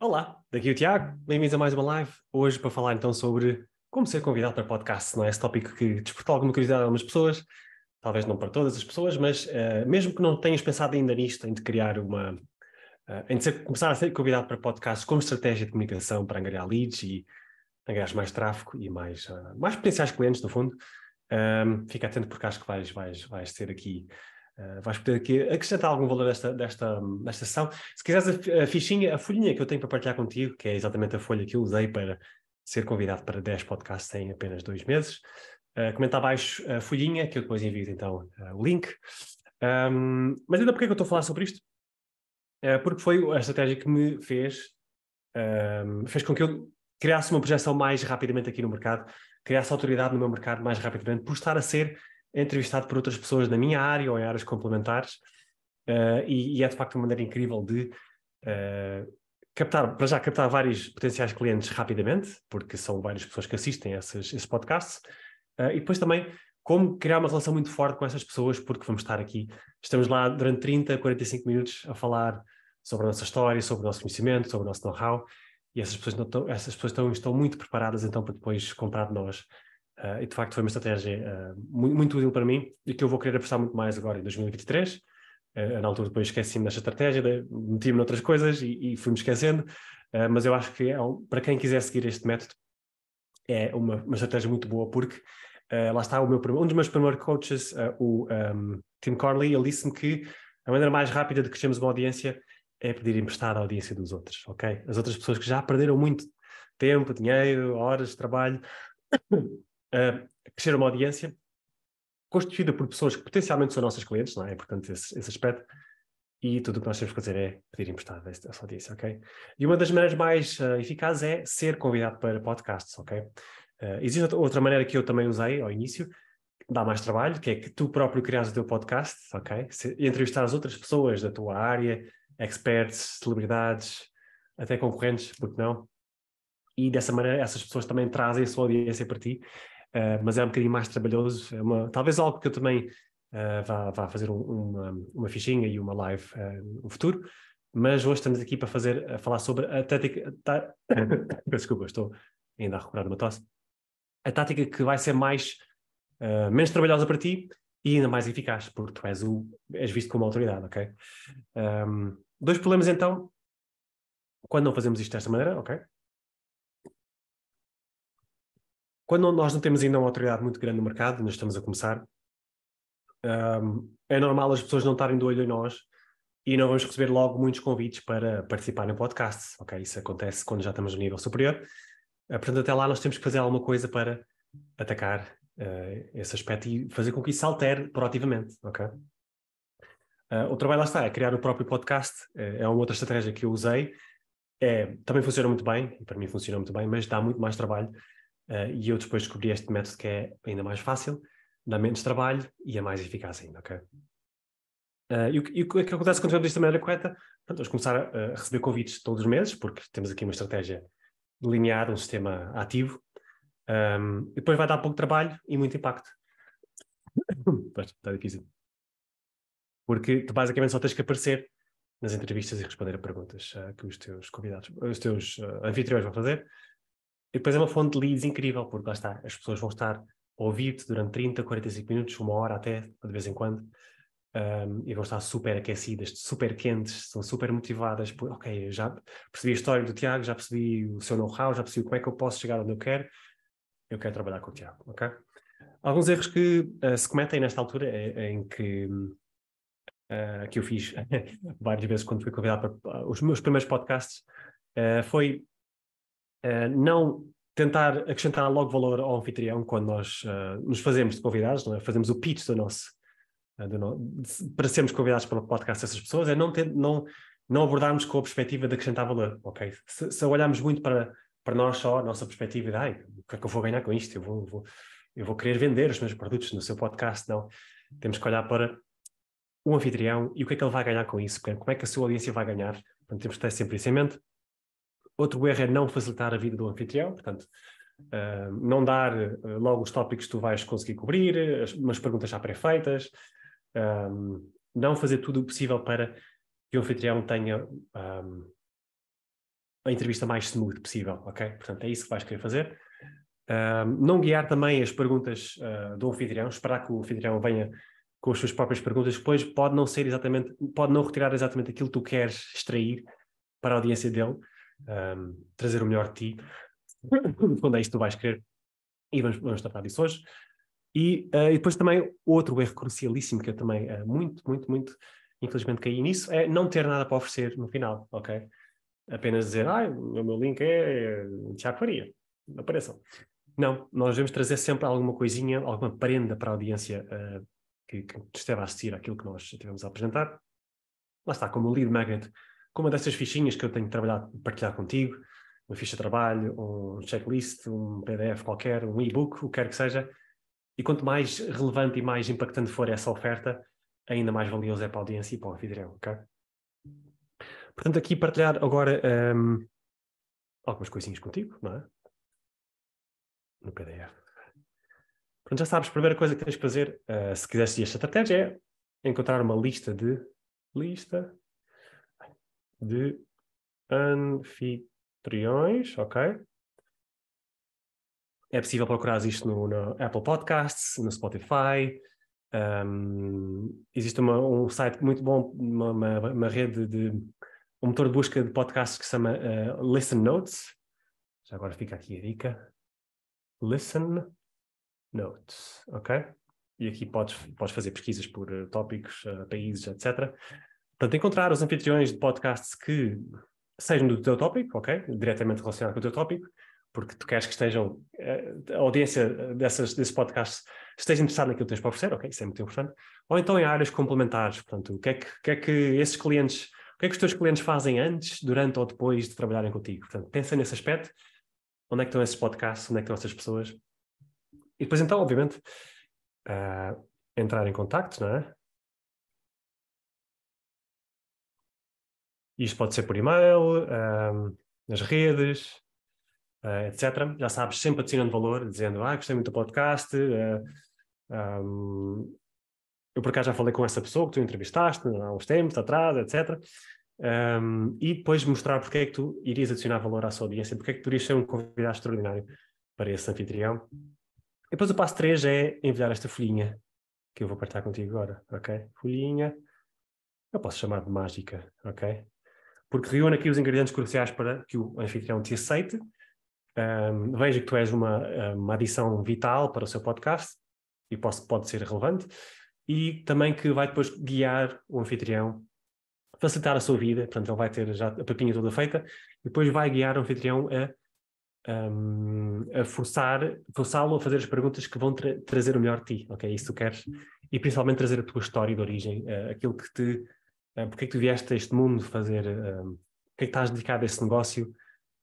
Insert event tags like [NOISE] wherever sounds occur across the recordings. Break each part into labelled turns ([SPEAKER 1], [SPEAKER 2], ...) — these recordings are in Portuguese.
[SPEAKER 1] Olá, daqui é o Tiago, bem-vindos a mais uma live. Hoje para falar então sobre como ser convidado para podcast, não é? Esse tópico que despertou alguma curiosidade a algumas pessoas, talvez não para todas as pessoas, mas uh, mesmo que não tenhas pensado ainda nisto, em de criar uma. Uh, em de ser, começar a ser convidado para podcast como estratégia de comunicação para angariar leads e angariar mais tráfego e mais, uh, mais potenciais clientes, no fundo, um, fica atento porque acho que vais, vais, vais ser aqui Uh, vais poder aqui acrescentar algum valor desta, desta, desta sessão. Se quiseres a, a fichinha, a folhinha que eu tenho para partilhar contigo, que é exatamente a folha que eu usei para ser convidado para 10 podcasts em apenas dois meses, uh, comenta abaixo a folhinha, que eu depois envio então uh, o link. Um, mas ainda porque é que eu estou a falar sobre isto? Uh, porque foi a estratégia que me fez, fez com que eu criasse uma projeção mais rapidamente aqui no mercado, criasse autoridade no meu mercado mais rapidamente, por estar a ser é entrevistado por outras pessoas na minha área ou em áreas complementares, uh, e, e, é de facto uma maneira incrível de uh, captar, para já captar vários potenciais clientes rapidamente, porque são várias pessoas que assistem a esses, esses podcasts, uh, e depois também como criar uma relação muito forte com essas pessoas, porque vamos estar aqui, estamos lá durante 30, 45 minutos a falar sobre a nossa história, sobre o nosso conhecimento, sobre o nosso know-how, e essas pessoas, estão, essas pessoas estão, estão muito preparadas então para depois comprar de nós Uh, e de facto foi uma estratégia uh, ah, muito, muito, útil para mim e que eu vou querer apostar muito mais agora em 2023. Uh, ah, na altura depois esqueci-me desta estratégia, meti-me noutras coisas e, e fui-me esquecendo, mas eu acho que é um, para quem quiser seguir este método é uma, uma estratégia muito boa porque lá está o meu, um dos meus primeiros coaches, o um, Tim Corley, ele disse-me que a maneira mais rápida de crescermos uma audiência é pedir emprestado à audiência dos outros, ok? As outras pessoas que já perderam muito tempo, dinheiro, horas de trabalho crescer uma audiência constituída por pessoas que potencialmente são nossas clientes, não é? é? importante esse, esse aspecto. E tudo o que nós temos que fazer é pedir emprestado essa audiência, ok? E uma das maneiras mais uh, eficazes é ser convidado para podcasts, ok? Uh, existe outra maneira que eu também usei ao início, dá mais trabalho, que é que tu próprio crias o teu podcast, ok? Entrevistar as outras pessoas da tua área, experts, celebridades, até concorrentes, porque não? E dessa maneira essas pessoas também trazem a sua audiência para ti uh, mas é um bocadinho mais trabalhoso. É uma, talvez algo que eu também uh, vá, vá fazer um, uma, uma fichinha e uma live uh, no futuro. Mas hoje estamos aqui para fazer, a falar sobre a tática. Tá... [COUGHS] Desculpa, estou ainda a recuperar uma tosse. A tática que vai ser mais uh, menos trabalhosa para ti e ainda mais eficaz, porque tu és, o, és visto como autoridade, ok? Um, dois problemas então, quando não fazemos isto desta maneira, ok? quando nós não temos ainda uma autoridade muito grande no mercado, nós estamos a começar, um, é normal as pessoas não estarem de olho em nós e não vamos receber logo muitos convites para participar em podcasts, ok? Isso acontece quando já estamos no nível superior. Ah, portanto, até lá nós temos que fazer alguma coisa para atacar uh, esse aspecto e fazer com que isso se altere proativamente, ok? Uh, o trabalho lá está, é criar o próprio podcast, é, é uma outra estratégia que eu usei, é, também funciona muito bem, e para mim funciona muito bem, mas dá muito mais trabalho Uh, e eu depois descobri este método que é ainda mais fácil, dá menos trabalho e é mais eficaz ainda, ok? Uh, e, o, e, o, é que acontece quando fazemos isto da maneira correta? Portanto, vamos começar a, a, receber convites todos os meses, porque temos aqui uma estratégia linear, um sistema ativo. Um, e depois vai dar pouco trabalho e muito impacto. [COUGHS] está difícil. Porque tu basicamente só tens que aparecer nas entrevistas e responder a perguntas uh, que os teus convidados, os teus uh, anfitriões vão fazer. E depois é uma fonte de leads incrível, porque lá está, as pessoas vão estar a ouvir-te durante 30, 45 minutos, uma hora até, de vez em quando, um, e vão estar super aquecidas, super quentes, são super motivadas. Por, ok, já percebi a história do Tiago, já percebi o seu know-how, já percebi como é que eu posso chegar onde eu quero. Eu quero trabalhar com o Tiago, ok? Alguns erros que uh, se cometem nesta altura é, é em que, uh, que eu fiz [LAUGHS] várias vezes quando fui convidado para ah, os meus primeiros podcasts uh, foi uh, não tentar acrescentar logo valor ao anfitrião quando nós uh, nos fazemos de convidados, é? fazemos o pitch do nosso, uh, do no... para sermos convidados para o podcast dessas pessoas, é não, ter, não, não abordarmos com a perspectiva de acrescentar valor, ok? Se, se olharmos muito para, para nós só, a nossa perspectiva de, ai, o que é que eu vou ganhar com isto? Eu vou, vou, eu vou querer vender os meus produtos no seu podcast, não. Temos que olhar para o anfitrião e o que é que ele vai ganhar com isso, como é que a sua audiência vai ganhar. Portanto, temos que ter sempre isso em mente. Outro erro é não facilitar a vida do anfitrião, portanto, uh, não dar uh, logo os tópicos que tu vais conseguir cobrir, as, umas perguntas já pré-feitas, um, eh, não fazer tudo o possível para que o anfitrião tenha um, a entrevista mais smooth possível, ok? Portanto, é isso que vais querer fazer. Um, não guiar também as perguntas uh, do anfitrião, esperar que o anfitrião venha com as suas próprias perguntas, depois pode não ser exatamente, pode não retirar exatamente aquilo que tu queres extrair para a audiência dele, um, trazer o melhor de ti, quando [LAUGHS] é isto que tu vais querer. E vamos, vamos tratar disso hoje. E, uh, e, depois também outro erro crucialíssimo que eu também uh, muito, muito, muito infelizmente caí nisso é não ter nada para oferecer no final, ok? Apenas dizer, ah, o meu link é, é Tiago Faria, apareçam. Não, nós devemos trazer sempre alguma coisinha, alguma prenda para a audiência uh, que, que esteve a assistir aquilo que nós tivemos a apresentar. Lá está, como lead magnet, com uma dessas fichinhas que eu tenho trabalhado, partilhar contigo, uma ficha de trabalho, um checklist, um PDF qualquer, um e-book, o que quer que seja. E quanto mais relevante e mais impactante for essa oferta, ainda mais valioso é para a audiência e para o anfitrião, ok? Portanto, aqui partilhar agora um, algumas coisinhas contigo, não é? No PDF. Portanto, já sabes, a primeira coisa que tens que fazer, uh, se quiseres seguir esta estratégia, é encontrar uma lista de lista de anfitriões, ok? É possível procurar isto no, no, Apple Podcasts, no Spotify. Um, existe uma, um site muito bom, uma, uma, uma, rede de um motor de busca de podcasts que se chama uh, Listen Notes. Já agora fica aqui a dica. Listen Notes, ok? E aqui podes, podes fazer pesquisas por eh, tópicos, uh, países, etc. Portanto, encontrar os anfitriões de podcasts que sejam do teu tópico, ok? Diretamente relacionado com o teu tópico, porque tu queres que estejam, eh, a audiência dessas, desse podcast esteja interessada naquilo que tens para oferecer, ok? Isso é muito importante. Ou então em áreas complementares, portanto, o que é que, que, é que esses clientes, o que é que os teus clientes fazem antes, durante ou depois de trabalharem contigo? Portanto, pensa nesse aspecto. Onde é que estão esses podcasts? Onde é que estão essas pessoas? E depois então, obviamente, uh, entrar em contacto, não é? Isto pode ser por e-mail, um, nas redes, uh, ah, etc. Já sabes, sempre adicionando valor, dizendo, ah, gostei muito do podcast, uh, ah, um, eu por acaso já falei com essa pessoa que tu entrevistaste há uns tempos atrás, etc. Um, e depois mostrar porque é que tu irias adicionar valor à sua audiência, porque é que tu irias ser um convidado extraordinário para esse anfitrião. E depois o passo 3 é enviar esta folhinha que eu vou partilhar contigo agora, ok? Folhinha, eu posso chamar de mágica, ok? porque reúne aqui os ingredientes cruciais para que o anfitrião te aceite, um, veja que tu és uma, uma adição vital para o seu podcast e pode, pode ser relevante, e também que vai depois guiar o anfitrião, facilitar a sua vida, portanto ele vai ter já a papinha toda feita, e depois vai guiar o anfitrião a um, a forçar, forçá-lo a fazer as perguntas que vão tra trazer o melhor de ti, ok? Isso tu queres, e principalmente trazer a tua história de origem, uh, aquilo que te eh, porque é que tu vieste a este mundo fazer? Um, o que é que estás dedicado a esse negócio?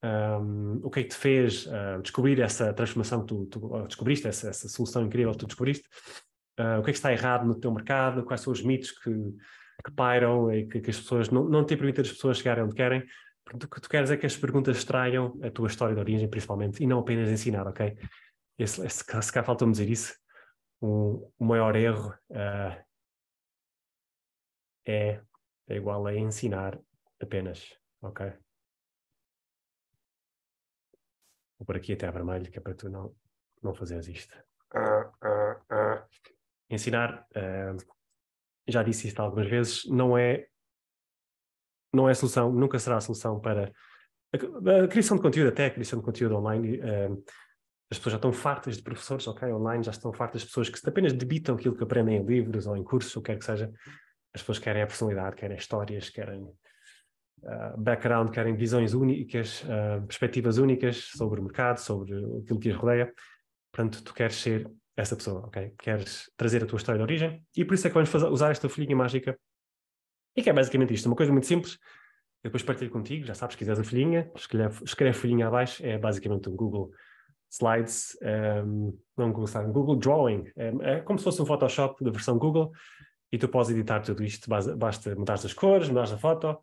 [SPEAKER 1] Um, eh, o que é que te fez uh, descobrir essa transformação que tu, tu descobriste, essa, essa, solução incrível que tu descobriste? Uh, o que é que está errado no teu mercado? Quais são os mitos que, que pairam e que, que, as pessoas não, não te permitem as pessoas chegarem onde querem? Porque o que tu queres é que as perguntas traiam a tua história de origem, principalmente, e não apenas ensinar, ok? Esse, esse, se cá faltou-me dizer isso, o, o maior erro uh, é é igual a ensinar apenas, ok? Vou por aqui até a vermelho, que é para tu não, não fazeres isto. Uh, uh, uh. Ensinar, já disse isto algumas vezes, não é, não é solução, nunca será a solução para a, a criação de conteúdo, até a criação de conteúdo online. as pessoas já estão fartas de professores, ok? Online já estão fartas de pessoas que apenas debitam aquilo que aprendem em livros ou em cursos, ou quer que seja. As pessoas querem a personalidade, querem histórias, querem uh, background, querem visões únicas, uh, perspectivas únicas sobre o mercado, sobre aquilo que as rodeia. Portanto, tu queres ser essa pessoa, ok? Queres trazer a tua história de origem e por isso é que vamos fazer, usar esta folhinha mágica. E que é basicamente isto, uma coisa muito simples. Eu depois partilho contigo, já sabes, se quiseres a folhinha, escreve, escreve folhinha abaixo, é basicamente um Google Slides, um, ah, não Google Slides, um Google Drawing. É, é como se fosse um Photoshop da versão Google, e tu podes editar tudo isto, basta mudar as cores, mudar a foto,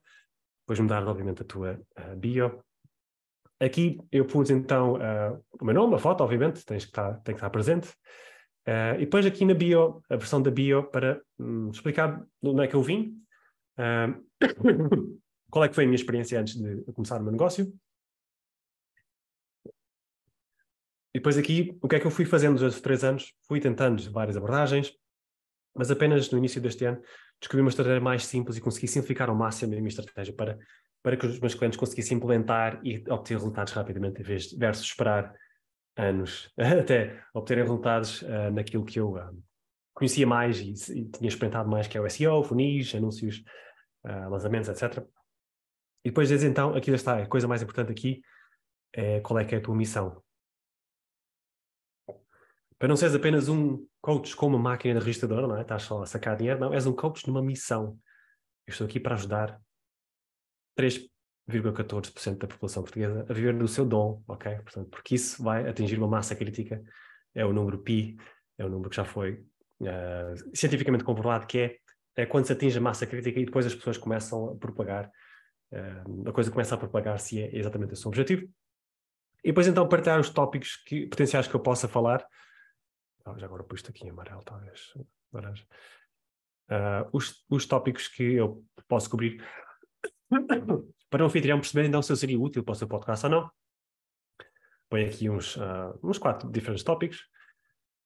[SPEAKER 1] depois mudar, obviamente, a tua uh, bio. Aqui eu pus então uh, o meu nome, a foto, obviamente, tens que estar, tá, tem que estar presente. Uh, e depois aqui na bio, a versão da bio para um, explicar de onde é que eu vim, [COUGHS] qual é que foi a minha experiência antes de começar o meu negócio. E depois aqui, o que é que eu fui fazendo durante os três anos? Fui tentando várias abordagens, mas apenas no início deste ano descobri uma estratégia mais simples e consegui simplificar ao máximo a minha estratégia para, para que os meus clientes conseguissem implementar e obter resultados rapidamente, em vez de versus esperar anos [LAUGHS] até obterem resultados uh, naquilo que eu uh, conhecia mais e, e, tinha experimentado mais, que é o SEO, funis, anúncios, uh, lançamentos, etc. E depois desde então, aqui já está, a coisa mais importante aqui é qual é que é a tua missão. Para não seres apenas um coach com uma máquina de registradora, não é? Estás só a sacar dinheiro, não. És um coach numa missão. Eu estou aqui para ajudar 3,14% da população portuguesa a viver do seu dom, ok? Portanto, porque isso vai atingir uma massa crítica. É o número pi, é o número que já foi uh, cientificamente comprovado que é, é quando se atinge a massa crítica e depois as pessoas começam a propagar eh, a coisa começa a propagar-se e é exatamente esse o objetivo. E depois então partilhar os tópicos que, potenciais que eu possa falar Oh, já agora pus isto aqui em amarelo, talvez, laranja. Uh, os, os tópicos que eu posso cobrir [COUGHS] para o anfitrião perceber então se eu seria útil para o seu podcast ou não. Põe aqui uns, uh, uns quatro diferentes tópicos.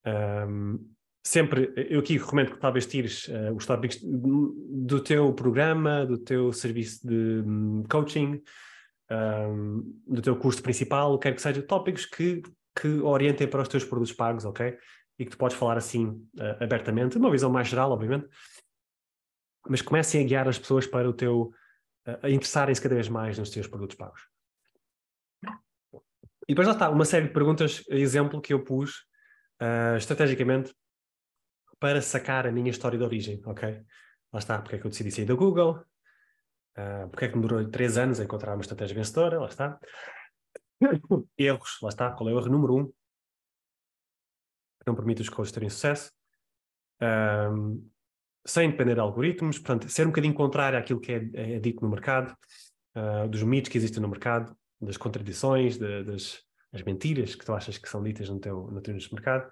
[SPEAKER 1] Um, sempre, eu aqui recomendo que talvez tires uh, os tópicos do teu programa, do teu serviço de um, coaching, um, do teu curso principal, quer que seja, tópicos que, que orientem para os teus produtos pagos, ok? e que tu podes falar assim uh, abertamente, uma visão mais geral, obviamente, mas comecem a guiar as pessoas para o teu, uh, a interessarem-se cada vez mais nos teus produtos pagos. E depois lá está, uma série de perguntas, exemplo que eu pus uh, estrategicamente para sacar a minha história de origem, ok? Lá está, porque é que eu decidi sair da Google, uh, porque é que me durou três anos a encontrar uma estratégia vencedora, lá está. [COUGHS] Erros, lá está, qual é o erro número um? não permite os coaches terem sucesso, um, sem depender de algoritmos, portanto, ser um bocadinho contrário àquilo que é, é, é dito no mercado, uh, dos mitos que existem no mercado, das contradições, de, das, mentiras que tu achas que são ditas no teu, no teu mercado.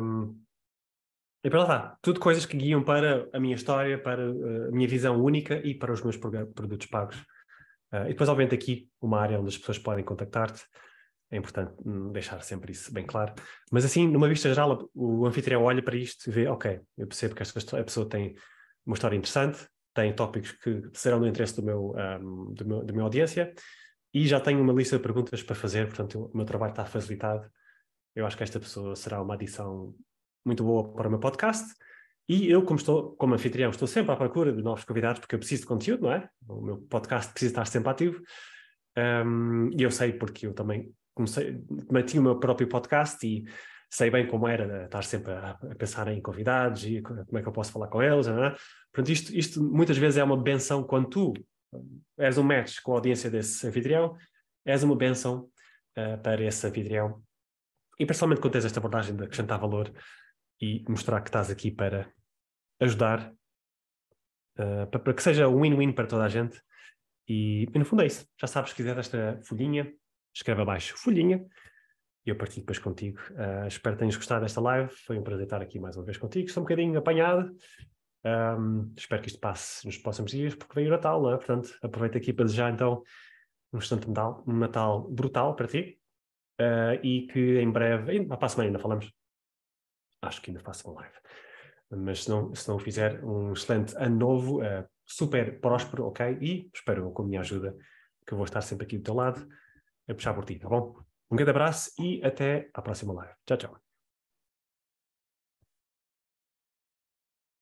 [SPEAKER 1] Um, e para lá está, tudo coisas que guiam para a minha história, para ah, a minha visão única e para os meus produtos pagos. Uh, e depois, obviamente, aqui uma área onde as pessoas podem contactar-te é importante hum, deixar sempre isso bem claro. Mas assim, numa vista geral, o anfitrião olha para isto e vê, ok, eu percebo que esta a pessoa tem uma história interessante, tem tópicos que serão do interesse do meu, um, do meu, da minha audiência e já tenho uma lista de perguntas para fazer, portanto o meu trabalho está facilitado. Eu acho que esta pessoa será uma adição muito boa para o meu podcast. E eu, como, estou, como anfitrião, estou sempre à procura de novos convidados porque eu preciso de conteúdo, não é? O meu podcast precisa estar sempre ativo. Um, e eu sei porque eu também comecei, também tinha o meu próprio podcast e sei bem como era né, estar sempre a, a pensar em convidados e como é que eu posso falar com eles. Não é? Portanto, isto, isto muitas vezes é uma benção quando tu eh, és um match com a audiência desse anfitrião, és uma benção uh, para esse anfitrião. E principalmente quando tens esta abordagem de acrescentar valor e mostrar que estás aqui para ajudar, uh, para, para que seja um win-win para toda a gente. E, e no fundo é isso. Já sabes, se quiser esta folhinha, escreve abaixo folhinha e eu partilho depois contigo. Uh, espero que tenhas gostado desta live. Foi um prazer estar aqui mais uma vez contigo. Estou um bocadinho apanhado. Um, espero que isto passe nos próximos dias, porque veio o Natal, não é? Portanto, aproveito aqui para desejar então um instante Natal, um Natal brutal para ti uh, e que em breve, ainda, para a semana ainda falamos, acho que ainda faço uma live, mas se não, se não fizer, um excelente ano novo, uh, super próspero, ok? E espero com a minha ajuda que eu vou estar sempre aqui do teu lado a puxar por ti, tá bom? Um grande abraço e até à próxima live. Tchau, tchau.